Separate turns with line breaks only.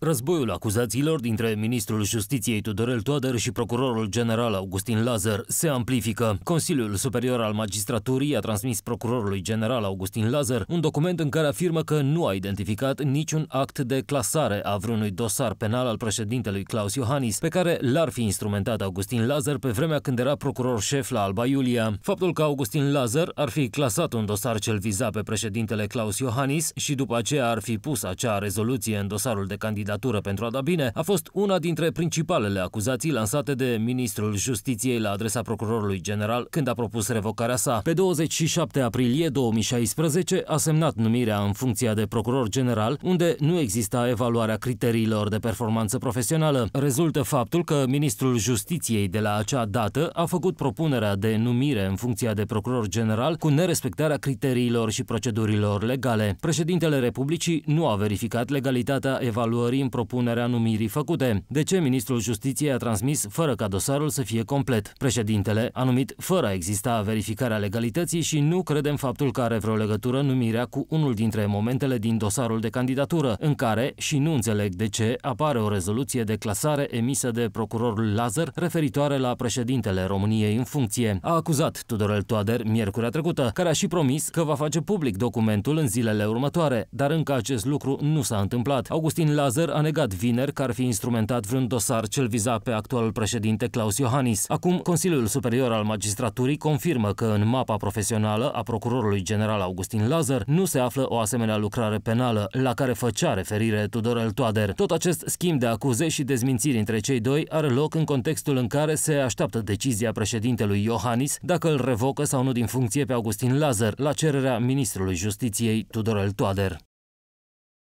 Războiul acuzațiilor dintre ministrul justiției Tudorel Toader și procurorul general Augustin Lazar se amplifică. Consiliul Superior al Magistraturii a transmis procurorului general Augustin Lazar un document în care afirmă că nu a identificat niciun act de clasare a vreunui dosar penal al președintelui Claus Iohannis, pe care l-ar fi instrumentat Augustin Lazar pe vremea când era procuror șef la Alba Iulia. Faptul că Augustin Lazar ar fi clasat un dosar cel viza pe președintele Claus Iohannis și după aceea ar fi pus acea rezoluție în dosarul de candidat candidatură pentru a da bine a fost una dintre principalele acuzații lansate de ministrul justiției la adresa procurorului general când a propus revocarea sa. Pe 27 aprilie 2016 a semnat numirea în funcția de procuror general, unde nu exista evaluarea criteriilor de performanță profesională. Rezultă faptul că ministrul justiției de la acea dată a făcut propunerea de numire în funcția de procuror general cu nerespectarea criteriilor și procedurilor legale. Președintele Republicii nu a verificat legalitatea evaluării în propunerea numirii făcute. De ce ministrul justiției a transmis fără ca dosarul să fie complet? Președintele a numit fără a exista verificarea legalității și nu credem faptul că are vreo legătură numirea cu unul dintre momentele din dosarul de candidatură, în care, și nu înțeleg de ce, apare o rezoluție de clasare emisă de procurorul Lazar referitoare la președintele României în funcție. A acuzat Tudorel Toader miercurea trecută, care a și promis că va face public documentul în zilele următoare, dar încă acest lucru nu s-a întâmplat. Augustin Lazar Schröder a negat vineri că ar fi instrumentat vreun dosar cel viza pe actualul președinte Claus Iohannis. Acum, Consiliul Superior al Magistraturii confirmă că în mapa profesională a procurorului general Augustin Lazar nu se află o asemenea lucrare penală, la care făcea referire Tudorel Toader. Tot acest schimb de acuze și dezmințiri între cei doi are loc în contextul în care se așteaptă decizia președintelui Iohannis dacă îl revocă sau nu din funcție pe Augustin Lazar, la cererea ministrului Justiției Tudorel Toader.